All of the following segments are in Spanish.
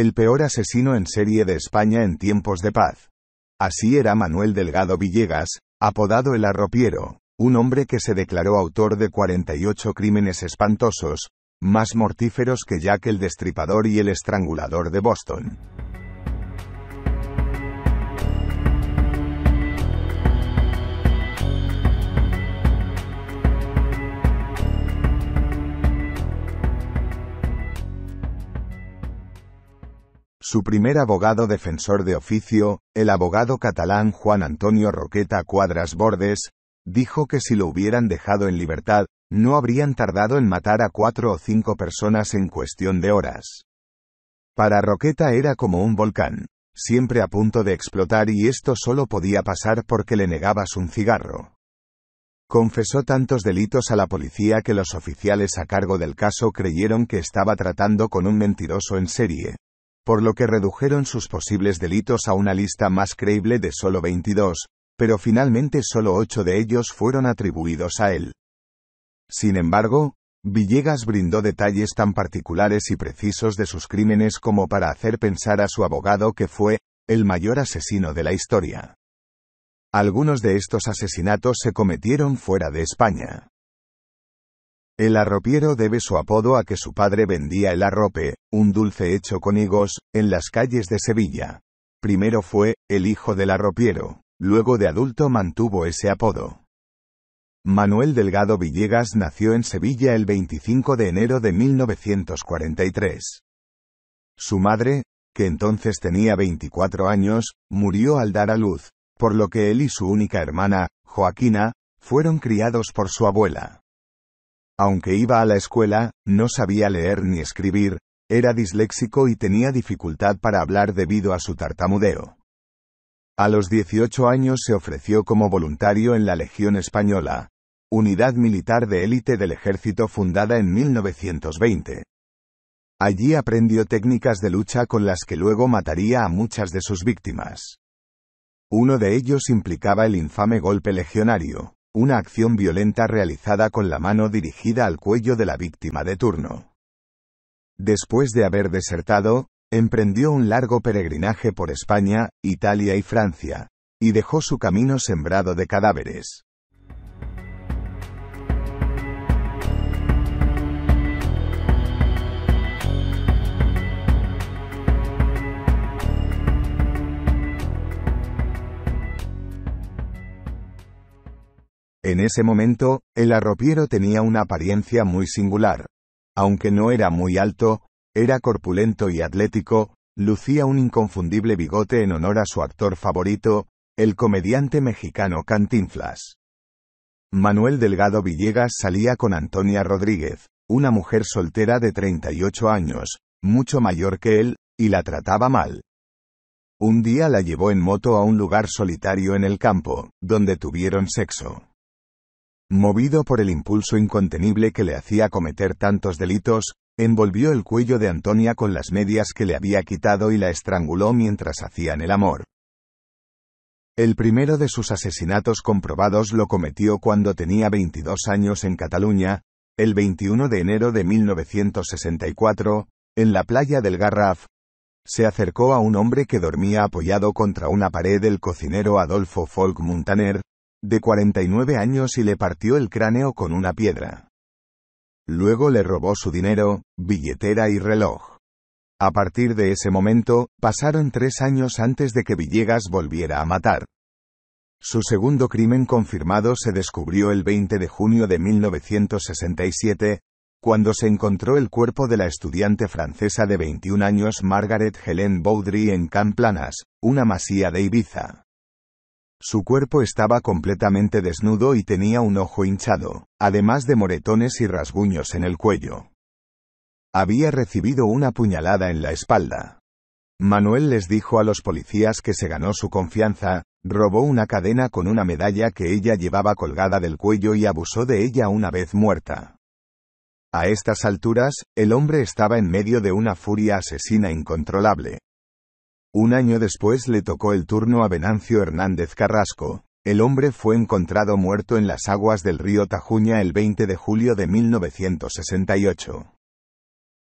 el peor asesino en serie de España en tiempos de paz. Así era Manuel Delgado Villegas, apodado el arropiero, un hombre que se declaró autor de 48 crímenes espantosos, más mortíferos que Jack el Destripador y el Estrangulador de Boston. Su primer abogado defensor de oficio, el abogado catalán Juan Antonio Roqueta Cuadras Bordes, dijo que si lo hubieran dejado en libertad, no habrían tardado en matar a cuatro o cinco personas en cuestión de horas. Para Roqueta era como un volcán, siempre a punto de explotar y esto solo podía pasar porque le negabas un cigarro. Confesó tantos delitos a la policía que los oficiales a cargo del caso creyeron que estaba tratando con un mentiroso en serie, por lo que redujeron sus posibles delitos a una lista más creíble de solo 22, pero finalmente solo 8 de ellos fueron atribuidos a él. Sin embargo, Villegas brindó detalles tan particulares y precisos de sus crímenes como para hacer pensar a su abogado que fue el mayor asesino de la historia. Algunos de estos asesinatos se cometieron fuera de España. El arropiero debe su apodo a que su padre vendía el arrope, un dulce hecho con higos, en las calles de Sevilla. Primero fue, el hijo del arropiero, luego de adulto mantuvo ese apodo. Manuel Delgado Villegas nació en Sevilla el 25 de enero de 1943. Su madre, que entonces tenía 24 años, murió al dar a luz, por lo que él y su única hermana, Joaquina, fueron criados por su abuela. Aunque iba a la escuela, no sabía leer ni escribir, era disléxico y tenía dificultad para hablar debido a su tartamudeo. A los 18 años se ofreció como voluntario en la Legión Española, unidad militar de élite del ejército fundada en 1920. Allí aprendió técnicas de lucha con las que luego mataría a muchas de sus víctimas. Uno de ellos implicaba el infame golpe legionario, una acción violenta realizada con la mano dirigida al cuello de la víctima de turno. Después de haber desertado, emprendió un largo peregrinaje por España, Italia y Francia, y dejó su camino sembrado de cadáveres. En ese momento, el arropiero tenía una apariencia muy singular. Aunque no era muy alto, era corpulento y atlético, lucía un inconfundible bigote en honor a su actor favorito, el comediante mexicano Cantinflas. Manuel Delgado Villegas salía con Antonia Rodríguez, una mujer soltera de 38 años, mucho mayor que él, y la trataba mal. Un día la llevó en moto a un lugar solitario en el campo, donde tuvieron sexo. Movido por el impulso incontenible que le hacía cometer tantos delitos, envolvió el cuello de Antonia con las medias que le había quitado y la estranguló mientras hacían el amor. El primero de sus asesinatos comprobados lo cometió cuando tenía 22 años en Cataluña, el 21 de enero de 1964, en la playa del Garraf. Se acercó a un hombre que dormía apoyado contra una pared el cocinero Adolfo Folk Muntaner, de 49 años y le partió el cráneo con una piedra. Luego le robó su dinero, billetera y reloj. A partir de ese momento, pasaron tres años antes de que Villegas volviera a matar. Su segundo crimen confirmado se descubrió el 20 de junio de 1967, cuando se encontró el cuerpo de la estudiante francesa de 21 años Margaret Helen Baudry en Camplanas, una masía de Ibiza. Su cuerpo estaba completamente desnudo y tenía un ojo hinchado, además de moretones y rasguños en el cuello. Había recibido una puñalada en la espalda. Manuel les dijo a los policías que se ganó su confianza, robó una cadena con una medalla que ella llevaba colgada del cuello y abusó de ella una vez muerta. A estas alturas, el hombre estaba en medio de una furia asesina incontrolable, un año después le tocó el turno a Venancio Hernández Carrasco. El hombre fue encontrado muerto en las aguas del río Tajuña el 20 de julio de 1968.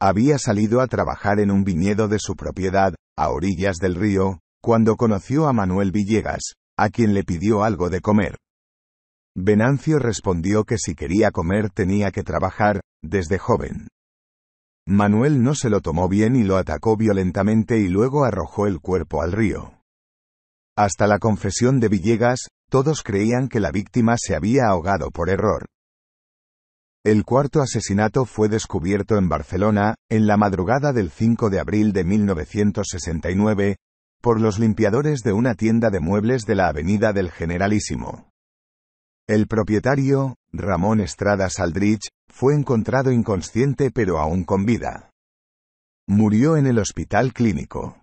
Había salido a trabajar en un viñedo de su propiedad, a orillas del río, cuando conoció a Manuel Villegas, a quien le pidió algo de comer. Venancio respondió que si quería comer tenía que trabajar, desde joven. Manuel no se lo tomó bien y lo atacó violentamente y luego arrojó el cuerpo al río. Hasta la confesión de Villegas, todos creían que la víctima se había ahogado por error. El cuarto asesinato fue descubierto en Barcelona, en la madrugada del 5 de abril de 1969, por los limpiadores de una tienda de muebles de la Avenida del Generalísimo. El propietario, Ramón Estrada Saldrich, fue encontrado inconsciente pero aún con vida. Murió en el hospital clínico.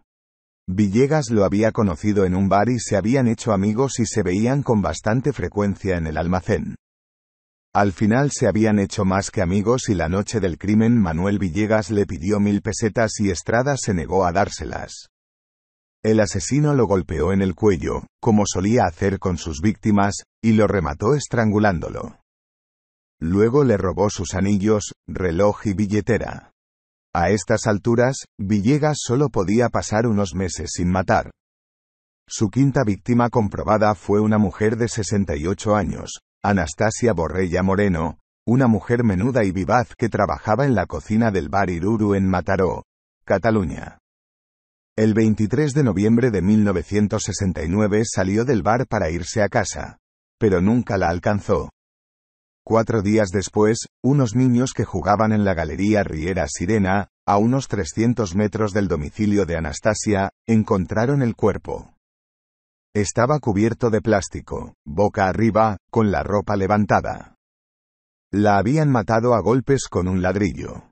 Villegas lo había conocido en un bar y se habían hecho amigos y se veían con bastante frecuencia en el almacén. Al final se habían hecho más que amigos y la noche del crimen Manuel Villegas le pidió mil pesetas y Estrada se negó a dárselas. El asesino lo golpeó en el cuello, como solía hacer con sus víctimas, y lo remató estrangulándolo. Luego le robó sus anillos, reloj y billetera. A estas alturas, Villegas solo podía pasar unos meses sin matar. Su quinta víctima comprobada fue una mujer de 68 años, Anastasia Borrella Moreno, una mujer menuda y vivaz que trabajaba en la cocina del bar Iruru en Mataró, Cataluña. El 23 de noviembre de 1969 salió del bar para irse a casa, pero nunca la alcanzó. Cuatro días después, unos niños que jugaban en la galería Riera Sirena, a unos 300 metros del domicilio de Anastasia, encontraron el cuerpo. Estaba cubierto de plástico, boca arriba, con la ropa levantada. La habían matado a golpes con un ladrillo.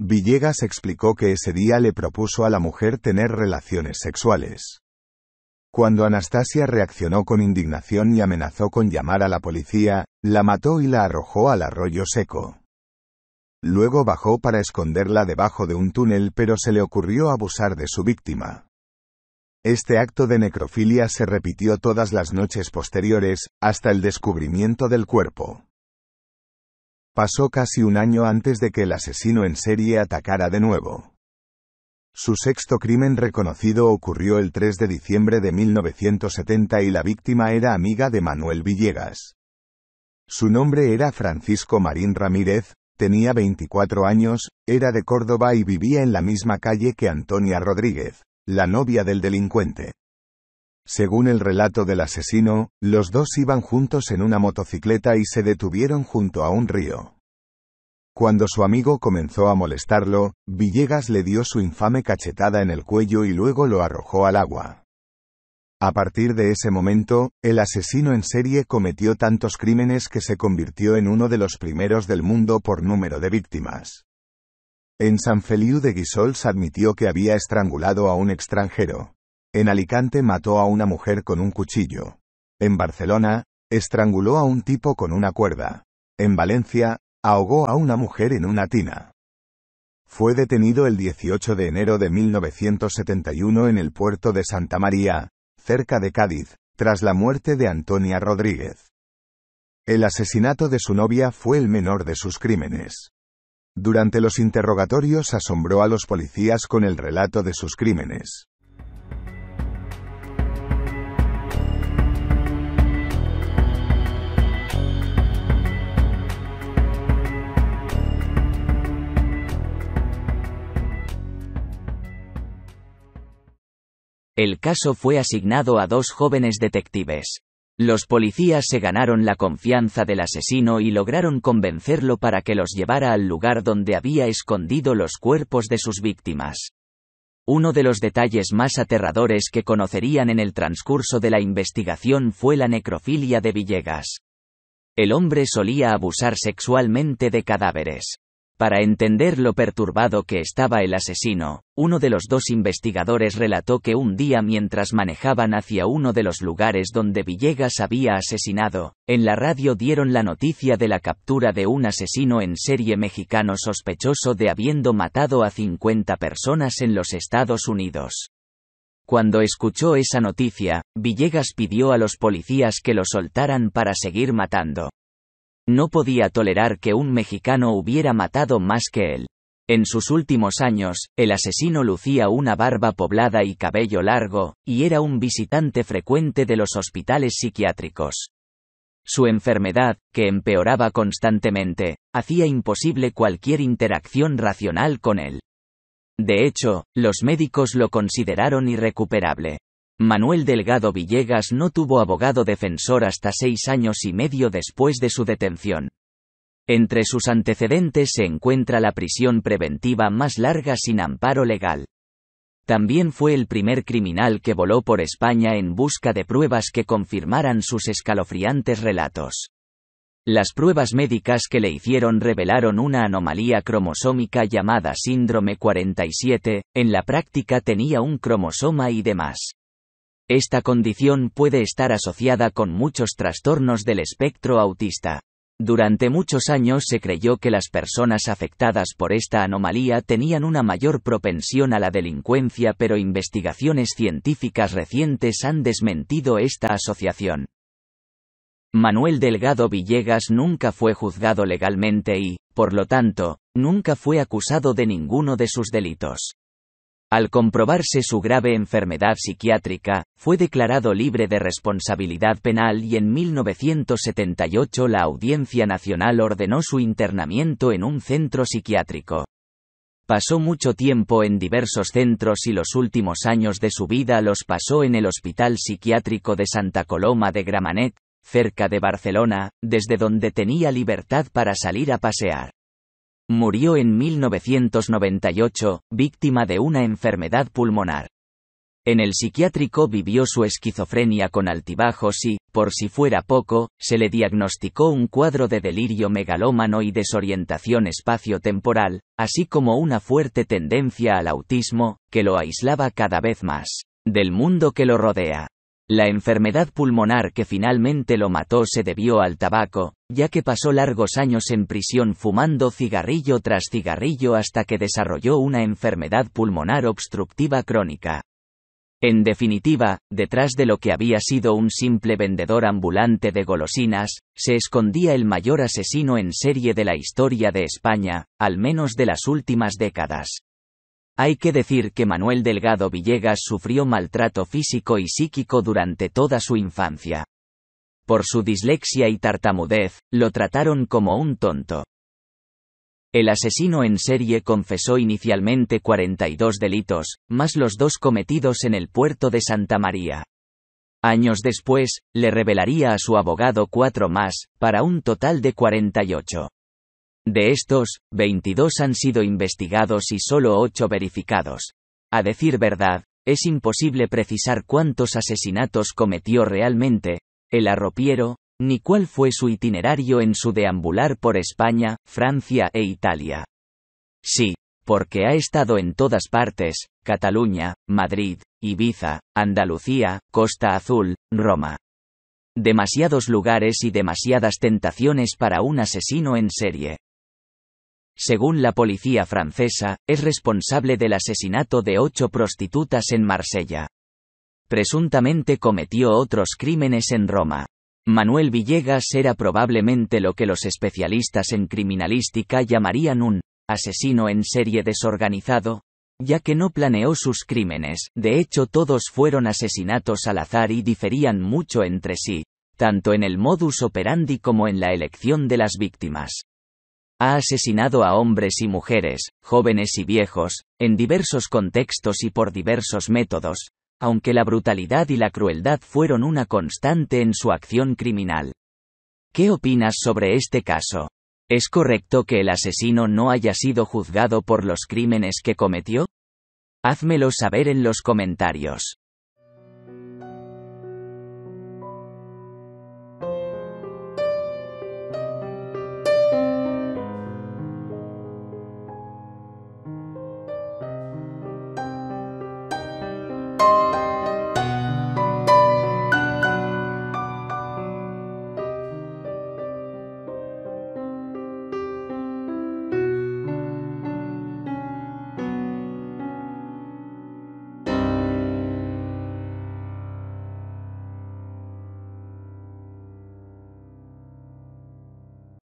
Villegas explicó que ese día le propuso a la mujer tener relaciones sexuales. Cuando Anastasia reaccionó con indignación y amenazó con llamar a la policía, la mató y la arrojó al arroyo seco. Luego bajó para esconderla debajo de un túnel pero se le ocurrió abusar de su víctima. Este acto de necrofilia se repitió todas las noches posteriores, hasta el descubrimiento del cuerpo. Pasó casi un año antes de que el asesino en serie atacara de nuevo. Su sexto crimen reconocido ocurrió el 3 de diciembre de 1970 y la víctima era amiga de Manuel Villegas. Su nombre era Francisco Marín Ramírez, tenía 24 años, era de Córdoba y vivía en la misma calle que Antonia Rodríguez, la novia del delincuente. Según el relato del asesino, los dos iban juntos en una motocicleta y se detuvieron junto a un río. Cuando su amigo comenzó a molestarlo, Villegas le dio su infame cachetada en el cuello y luego lo arrojó al agua. A partir de ese momento, el asesino en serie cometió tantos crímenes que se convirtió en uno de los primeros del mundo por número de víctimas. En San Feliu de Guisols admitió que había estrangulado a un extranjero. En Alicante mató a una mujer con un cuchillo. En Barcelona, estranguló a un tipo con una cuerda. En Valencia, ahogó a una mujer en una tina. Fue detenido el 18 de enero de 1971 en el puerto de Santa María, cerca de Cádiz, tras la muerte de Antonia Rodríguez. El asesinato de su novia fue el menor de sus crímenes. Durante los interrogatorios asombró a los policías con el relato de sus crímenes. El caso fue asignado a dos jóvenes detectives. Los policías se ganaron la confianza del asesino y lograron convencerlo para que los llevara al lugar donde había escondido los cuerpos de sus víctimas. Uno de los detalles más aterradores que conocerían en el transcurso de la investigación fue la necrofilia de Villegas. El hombre solía abusar sexualmente de cadáveres. Para entender lo perturbado que estaba el asesino, uno de los dos investigadores relató que un día mientras manejaban hacia uno de los lugares donde Villegas había asesinado, en la radio dieron la noticia de la captura de un asesino en serie mexicano sospechoso de habiendo matado a 50 personas en los Estados Unidos. Cuando escuchó esa noticia, Villegas pidió a los policías que lo soltaran para seguir matando. No podía tolerar que un mexicano hubiera matado más que él. En sus últimos años, el asesino lucía una barba poblada y cabello largo, y era un visitante frecuente de los hospitales psiquiátricos. Su enfermedad, que empeoraba constantemente, hacía imposible cualquier interacción racional con él. De hecho, los médicos lo consideraron irrecuperable. Manuel Delgado Villegas no tuvo abogado defensor hasta seis años y medio después de su detención. Entre sus antecedentes se encuentra la prisión preventiva más larga sin amparo legal. También fue el primer criminal que voló por España en busca de pruebas que confirmaran sus escalofriantes relatos. Las pruebas médicas que le hicieron revelaron una anomalía cromosómica llamada síndrome 47, en la práctica tenía un cromosoma y demás. Esta condición puede estar asociada con muchos trastornos del espectro autista. Durante muchos años se creyó que las personas afectadas por esta anomalía tenían una mayor propensión a la delincuencia, pero investigaciones científicas recientes han desmentido esta asociación. Manuel Delgado Villegas nunca fue juzgado legalmente y, por lo tanto, nunca fue acusado de ninguno de sus delitos. Al comprobarse su grave enfermedad psiquiátrica, fue declarado libre de responsabilidad penal y en 1978 la Audiencia Nacional ordenó su internamiento en un centro psiquiátrico. Pasó mucho tiempo en diversos centros y los últimos años de su vida los pasó en el Hospital Psiquiátrico de Santa Coloma de Gramanet, cerca de Barcelona, desde donde tenía libertad para salir a pasear. Murió en 1998, víctima de una enfermedad pulmonar. En el psiquiátrico vivió su esquizofrenia con altibajos y, por si fuera poco, se le diagnosticó un cuadro de delirio megalómano y desorientación espacio-temporal, así como una fuerte tendencia al autismo, que lo aislaba cada vez más del mundo que lo rodea. La enfermedad pulmonar que finalmente lo mató se debió al tabaco, ya que pasó largos años en prisión fumando cigarrillo tras cigarrillo hasta que desarrolló una enfermedad pulmonar obstructiva crónica. En definitiva, detrás de lo que había sido un simple vendedor ambulante de golosinas, se escondía el mayor asesino en serie de la historia de España, al menos de las últimas décadas. Hay que decir que Manuel Delgado Villegas sufrió maltrato físico y psíquico durante toda su infancia. Por su dislexia y tartamudez, lo trataron como un tonto. El asesino en serie confesó inicialmente 42 delitos, más los dos cometidos en el puerto de Santa María. Años después, le revelaría a su abogado cuatro más, para un total de 48. De estos, 22 han sido investigados y solo 8 verificados. A decir verdad, es imposible precisar cuántos asesinatos cometió realmente, el arropiero, ni cuál fue su itinerario en su deambular por España, Francia e Italia. Sí, porque ha estado en todas partes, Cataluña, Madrid, Ibiza, Andalucía, Costa Azul, Roma. Demasiados lugares y demasiadas tentaciones para un asesino en serie según la policía francesa, es responsable del asesinato de ocho prostitutas en Marsella. Presuntamente cometió otros crímenes en Roma. Manuel Villegas era probablemente lo que los especialistas en criminalística llamarían un asesino en serie desorganizado, ya que no planeó sus crímenes, de hecho todos fueron asesinatos al azar y diferían mucho entre sí, tanto en el modus operandi como en la elección de las víctimas. Ha asesinado a hombres y mujeres, jóvenes y viejos, en diversos contextos y por diversos métodos, aunque la brutalidad y la crueldad fueron una constante en su acción criminal. ¿Qué opinas sobre este caso? ¿Es correcto que el asesino no haya sido juzgado por los crímenes que cometió? Házmelo saber en los comentarios.